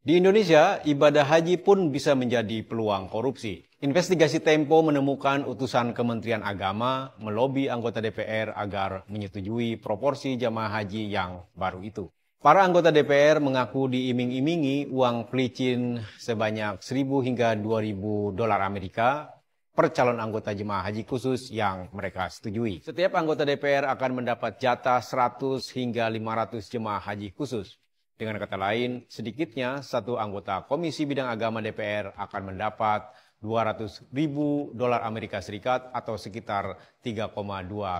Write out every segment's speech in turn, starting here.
Di Indonesia, ibadah haji pun bisa menjadi peluang korupsi. Investigasi Tempo menemukan utusan Kementerian Agama melobi anggota DPR agar menyetujui proporsi jamaah haji yang baru itu. Para anggota DPR mengaku diiming-imingi uang pelicin sebanyak 1.000 hingga 2.000 dolar Amerika per calon anggota jemaah haji khusus yang mereka setujui. Setiap anggota DPR akan mendapat jatah 100 hingga 500 jemaah haji khusus. Dengan kata lain, sedikitnya satu anggota Komisi Bidang Agama DPR akan mendapat 200 ribu dolar Amerika Serikat atau sekitar 3,2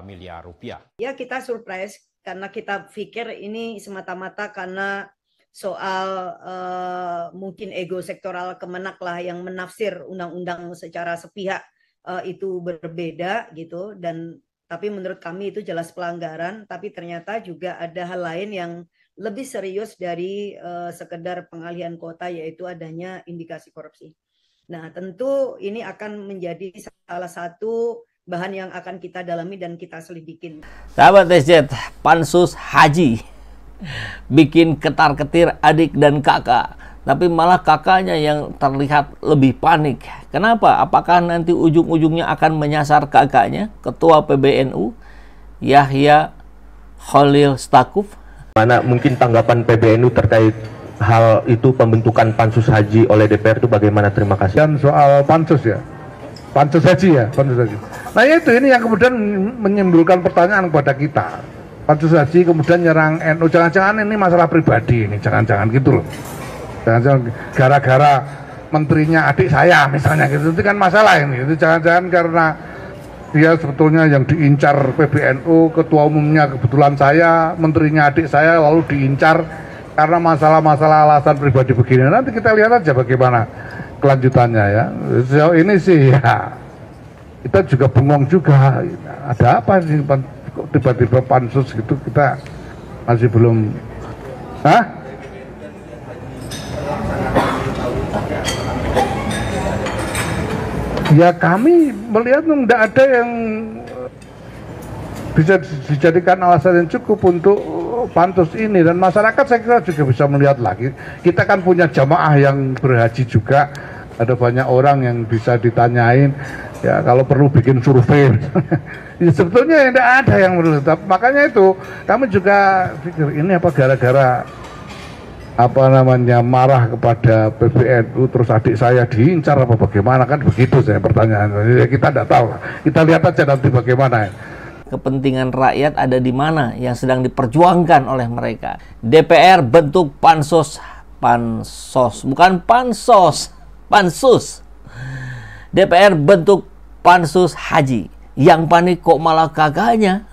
miliar rupiah. Ya kita surprise karena kita pikir ini semata-mata karena soal uh, mungkin ego sektoral kemenak lah yang menafsir undang-undang secara sepihak uh, itu berbeda gitu dan tapi menurut kami itu jelas pelanggaran tapi ternyata juga ada hal lain yang lebih serius dari uh, sekedar pengalihan kota yaitu adanya indikasi korupsi. Nah, tentu ini akan menjadi salah satu bahan yang akan kita dalami dan kita selidikin. Sahabat TZ, Pansus Haji bikin ketar-ketir adik dan kakak, tapi malah kakaknya yang terlihat lebih panik. Kenapa? Apakah nanti ujung-ujungnya akan menyasar kakaknya, Ketua PBNU Yahya Khalil Stakuf? Mana mungkin tanggapan PBNU terkait hal itu pembentukan pansus haji oleh DPR itu bagaimana? Terima kasih. Dan soal pansus ya, pansus haji ya, pansus haji. Nah itu ini yang kemudian menyimpulkan pertanyaan kepada kita. Pansus haji kemudian nyerang NU, jangan-jangan ini masalah pribadi ini, jangan-jangan gitu loh. Jangan-jangan gara-gara menterinya adik saya misalnya gitu, itu kan masalah ini. Itu jangan-jangan karena dia sebetulnya yang diincar PBNU, ketua umumnya kebetulan saya, menterinya adik saya lalu diincar karena masalah-masalah alasan pribadi begini. Nanti kita lihat aja bagaimana kelanjutannya ya. Sejauh ini sih ya kita juga bengong juga. Ada apa sih tiba-tiba pansus gitu kita masih belum Hah? Ya kami melihat tidak ada yang eh, bisa dijadikan alasan yang cukup untuk eh, pantus ini dan masyarakat saya kira juga bisa melihat lagi kita kan punya jamaah yang berhaji juga ada banyak orang yang bisa ditanyain ya kalau perlu bikin survei ya, sebetulnya tidak ada yang menurut makanya itu kami juga pikir ini apa gara-gara apa namanya marah kepada PBNU terus adik saya diincar apa bagaimana kan begitu saya pertanyaan ya kita tidak tahu kita lihat aja nanti bagaimana kepentingan rakyat ada di mana yang sedang diperjuangkan oleh mereka DPR bentuk pansos pansos bukan pansos pansus DPR bentuk pansus haji yang panik kok malah kakaknya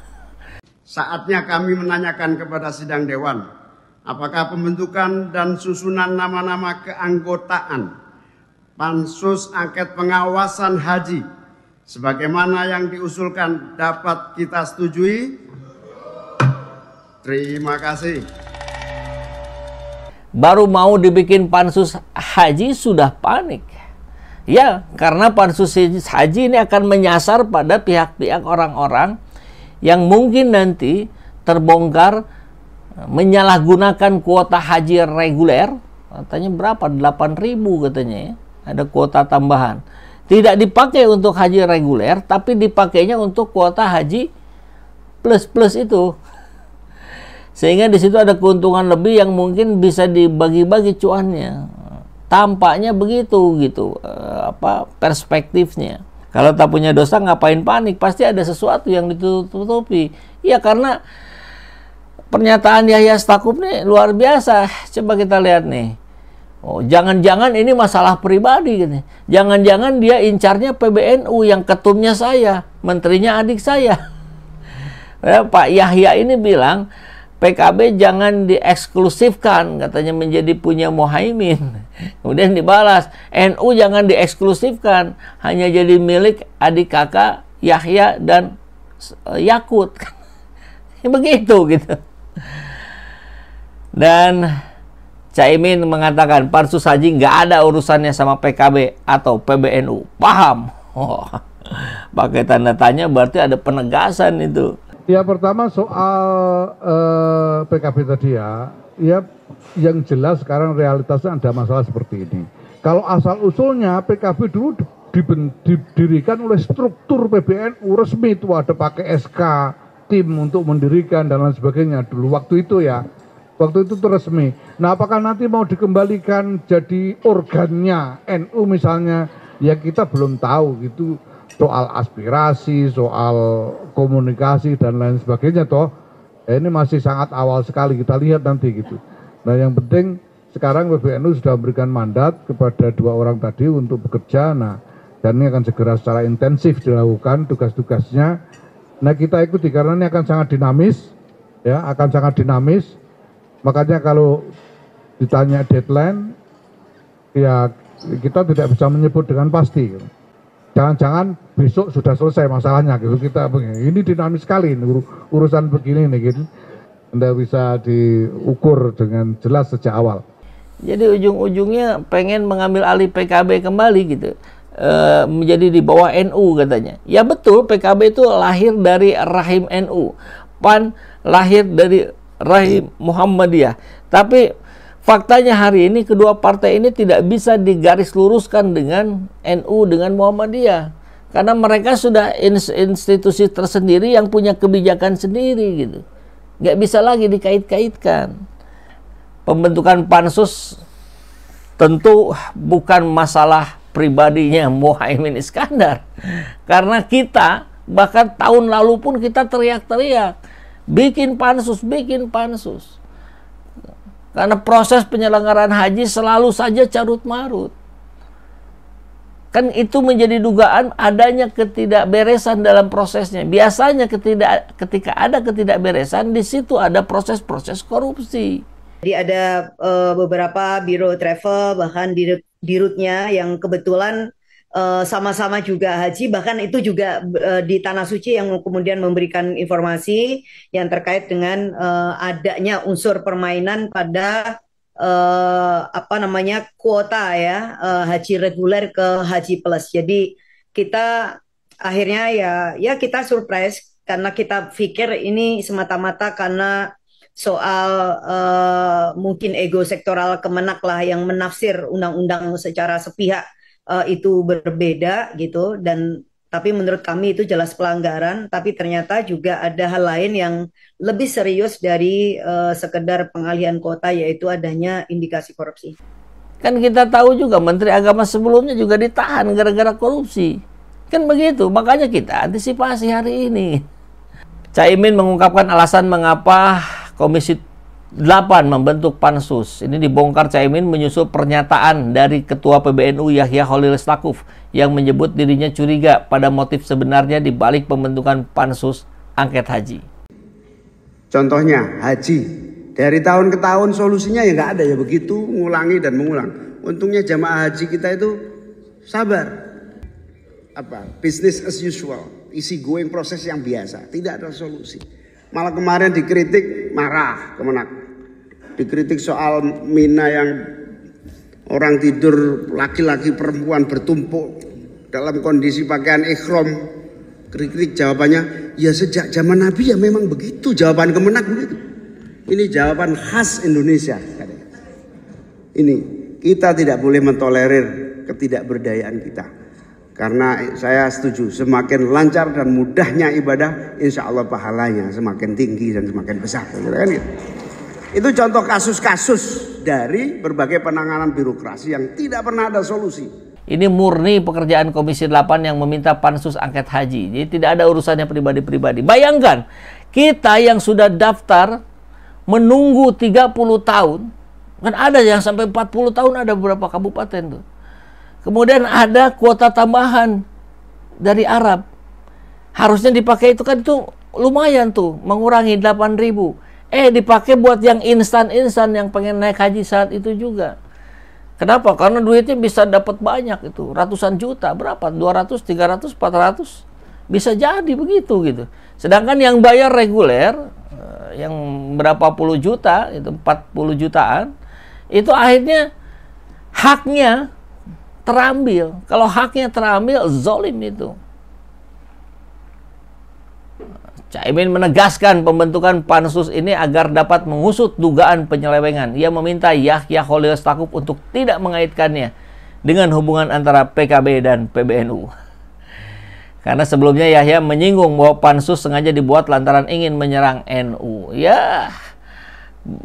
saatnya kami menanyakan kepada sidang dewan Apakah pembentukan dan susunan nama-nama keanggotaan pansus angket pengawasan haji sebagaimana yang diusulkan dapat kita setujui? Terima kasih. Baru mau dibikin pansus haji sudah panik. Ya, karena pansus haji ini akan menyasar pada pihak-pihak orang-orang yang mungkin nanti terbongkar menyalahgunakan kuota haji reguler katanya berapa 8000 katanya ya. ada kuota tambahan tidak dipakai untuk haji reguler tapi dipakainya untuk kuota haji plus plus itu sehingga di situ ada keuntungan lebih yang mungkin bisa dibagi-bagi cuannya tampaknya begitu gitu eh, apa perspektifnya kalau tak punya dosa ngapain panik pasti ada sesuatu yang ditutupi ya karena pernyataan Yahya Sta'kub nih luar biasa. Coba kita lihat nih. Oh, jangan-jangan ini masalah pribadi gini. Jangan-jangan dia incarnya PBNU yang ketumnya saya, menterinya adik saya. Ya, Pak Yahya ini bilang PKB jangan dieksklusifkan katanya menjadi punya Mohaimin. Kemudian dibalas NU jangan dieksklusifkan hanya jadi milik adik kakak Yahya dan Yakut. Begitu gitu. Dan Caimin mengatakan pansus haji nggak ada urusannya sama PKB atau PBNU. Paham? Oh, pakai tanda tanya berarti ada penegasan itu. Ya pertama soal eh, PKB tadi ya, ya yang jelas sekarang realitasnya ada masalah seperti ini. Kalau asal usulnya PKB dulu didirikan oleh struktur PBNU resmi itu ada pakai SK, tim untuk mendirikan dan lain sebagainya dulu waktu itu ya waktu itu tuh resmi nah apakah nanti mau dikembalikan jadi organnya NU misalnya ya kita belum tahu gitu soal aspirasi soal komunikasi dan lain sebagainya toh ya ini masih sangat awal sekali kita lihat nanti gitu nah yang penting sekarang PBNU sudah memberikan mandat kepada dua orang tadi untuk bekerja nah dan ini akan segera secara intensif dilakukan tugas-tugasnya Nah kita ikuti karena ini akan sangat dinamis, ya akan sangat dinamis. Makanya kalau ditanya deadline, ya kita tidak bisa menyebut dengan pasti. Jangan-jangan besok sudah selesai masalahnya gitu kita ini dinamis sekali ini, urusan begini nih gitu. Anda bisa diukur dengan jelas sejak awal. Jadi ujung-ujungnya pengen mengambil alih PKB kembali gitu. Eh, menjadi di bawah NU katanya. Ya betul PKB itu lahir dari rahim NU. PAN lahir dari rahim Muhammadiyah. Tapi faktanya hari ini kedua partai ini tidak bisa digaris luruskan dengan NU dengan Muhammadiyah. Karena mereka sudah institusi tersendiri yang punya kebijakan sendiri gitu. Nggak bisa lagi dikait-kaitkan. Pembentukan pansus tentu bukan masalah pribadinya Mohaimin Iskandar. Karena kita bahkan tahun lalu pun kita teriak-teriak bikin pansus, bikin pansus. Karena proses penyelenggaraan haji selalu saja carut marut. Kan itu menjadi dugaan adanya ketidakberesan dalam prosesnya. Biasanya ketidak ketika ada ketidakberesan di situ ada proses-proses korupsi. Jadi ada uh, beberapa biro travel bahkan di di rootnya yang kebetulan eh, sama-sama uh, juga haji bahkan itu juga uh, di tanah suci yang kemudian memberikan informasi yang terkait dengan uh, adanya unsur permainan pada uh, apa namanya kuota ya uh, haji reguler ke haji plus jadi kita akhirnya ya ya kita surprise karena kita pikir ini semata-mata karena soal uh, mungkin ego sektoral kemenak lah yang menafsir undang-undang secara sepihak uh, itu berbeda gitu dan tapi menurut kami itu jelas pelanggaran tapi ternyata juga ada hal lain yang lebih serius dari uh, sekedar pengalihan kota yaitu adanya indikasi korupsi. Kan kita tahu juga menteri agama sebelumnya juga ditahan gara-gara korupsi. Kan begitu, makanya kita antisipasi hari ini. Caimin mengungkapkan alasan mengapa Komisi 8 membentuk pansus. Ini dibongkar Caimin menyusul pernyataan dari Ketua PBNU Yahya Holil Stakuf yang menyebut dirinya curiga pada motif sebenarnya di balik pembentukan pansus angket haji. Contohnya haji. Dari tahun ke tahun solusinya ya nggak ada ya begitu mengulangi dan mengulang. Untungnya jamaah haji kita itu sabar. Apa? Business as usual. Isi going proses yang biasa. Tidak ada solusi. Malah kemarin dikritik marah kemenak. Dikritik soal mina yang orang tidur laki-laki perempuan bertumpuk dalam kondisi pakaian ikhrom Kritik jawabannya, ya sejak zaman Nabi ya memang begitu jawaban kemenak begitu. Ini jawaban khas Indonesia. Ini kita tidak boleh mentolerir ketidakberdayaan kita. Karena saya setuju, semakin lancar dan mudahnya ibadah, insya Allah pahalanya semakin tinggi dan semakin besar. Kan gitu. Itu contoh kasus-kasus dari berbagai penanganan birokrasi yang tidak pernah ada solusi. Ini murni pekerjaan Komisi 8 yang meminta pansus angket haji. Jadi tidak ada urusannya pribadi-pribadi. Bayangkan, kita yang sudah daftar menunggu 30 tahun, kan ada yang sampai 40 tahun ada beberapa kabupaten tuh Kemudian ada kuota tambahan dari Arab. Harusnya dipakai itu kan itu lumayan tuh, mengurangi 8.000. Eh dipakai buat yang instan-instan yang pengen naik haji saat itu juga. Kenapa? Karena duitnya bisa dapat banyak itu, ratusan juta, berapa? 200, 300, 400 bisa jadi begitu gitu. Sedangkan yang bayar reguler eh, yang berapa puluh juta itu 40 jutaan itu akhirnya haknya terambil. Kalau haknya terambil, zolim itu. Caimin menegaskan pembentukan pansus ini agar dapat mengusut dugaan penyelewengan. Ia meminta Yahya Khalil Stakuf untuk tidak mengaitkannya dengan hubungan antara PKB dan PBNU. Karena sebelumnya Yahya menyinggung bahwa pansus sengaja dibuat lantaran ingin menyerang NU. Ya,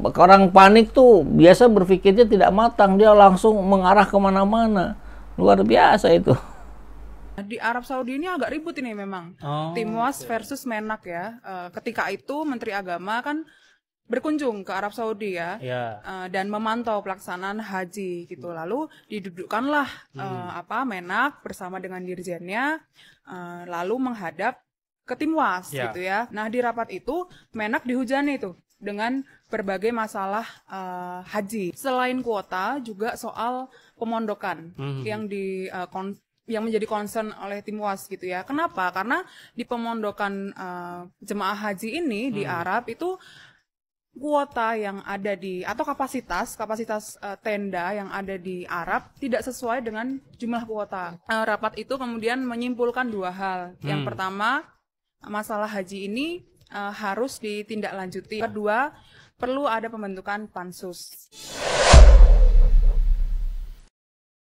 orang panik tuh biasa berpikirnya tidak matang, dia langsung mengarah kemana-mana luar biasa itu di Arab Saudi ini agak ribut ini memang oh, Timwas okay. versus Menak ya eh, ketika itu Menteri Agama kan berkunjung ke Arab Saudi ya yeah. Ya. dan memantau pelaksanaan haji gitu hmm. lalu didudukkanlah eh, hmm. apa Menak bersama dengan dirjennya eh, lalu menghadap ke Timwas yeah. gitu ya nah di rapat itu Menak dihujani itu dengan berbagai masalah uh, haji. Selain kuota, juga soal pemondokan hmm. yang di uh, kon yang menjadi concern oleh tim was gitu ya. Kenapa? Karena di pemondokan uh, jemaah haji ini hmm. di Arab itu kuota yang ada di atau kapasitas kapasitas uh, tenda yang ada di Arab tidak sesuai dengan jumlah kuota. Uh, rapat itu kemudian menyimpulkan dua hal. Hmm. Yang pertama, masalah haji ini uh, harus ditindaklanjuti. Kedua, perlu ada pembentukan pansus.